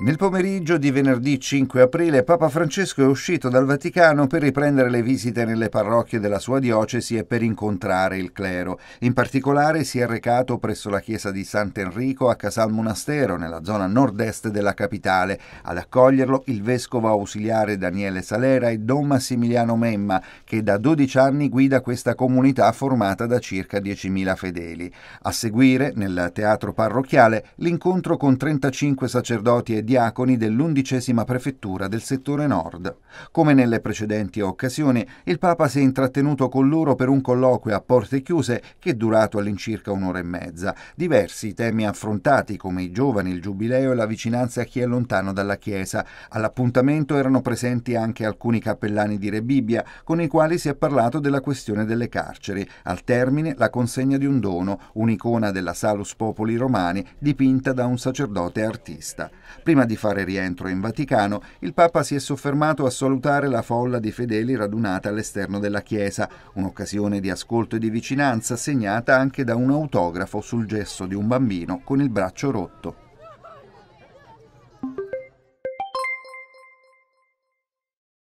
Nel pomeriggio di venerdì 5 aprile Papa Francesco è uscito dal Vaticano per riprendere le visite nelle parrocchie della sua diocesi e per incontrare il clero. In particolare si è recato presso la chiesa di Sant'Enrico a Casal Monastero, nella zona nord-est della capitale. Ad accoglierlo il vescovo ausiliare Daniele Salera e Don Massimiliano Memma, che da 12 anni guida questa comunità formata da circa 10.000 fedeli. A seguire, nel teatro parrocchiale, l'incontro con 35 sacerdoti e diaconi dell'undicesima prefettura del settore nord. Come nelle precedenti occasioni, il Papa si è intrattenuto con loro per un colloquio a porte chiuse che è durato all'incirca un'ora e mezza. Diversi i temi affrontati, come i giovani, il giubileo e la vicinanza a chi è lontano dalla Chiesa. All'appuntamento erano presenti anche alcuni cappellani di Re Bibbia, con i quali si è parlato della questione delle carceri. Al termine, la consegna di un dono, un'icona della Salus Popoli Romani, dipinta da un sacerdote artista. Prima Prima di fare rientro in Vaticano, il Papa si è soffermato a salutare la folla di fedeli radunata all'esterno della Chiesa, un'occasione di ascolto e di vicinanza segnata anche da un autografo sul gesso di un bambino con il braccio rotto.